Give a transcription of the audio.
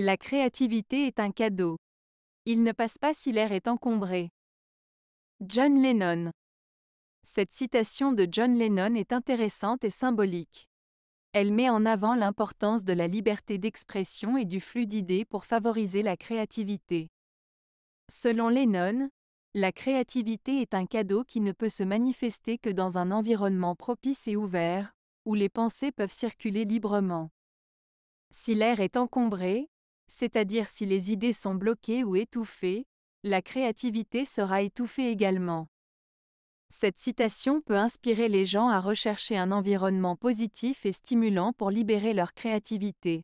La créativité est un cadeau. Il ne passe pas si l'air est encombré. John Lennon. Cette citation de John Lennon est intéressante et symbolique. Elle met en avant l'importance de la liberté d'expression et du flux d'idées pour favoriser la créativité. Selon Lennon, la créativité est un cadeau qui ne peut se manifester que dans un environnement propice et ouvert, où les pensées peuvent circuler librement. Si l'air est encombré, c'est-à-dire si les idées sont bloquées ou étouffées, la créativité sera étouffée également. Cette citation peut inspirer les gens à rechercher un environnement positif et stimulant pour libérer leur créativité.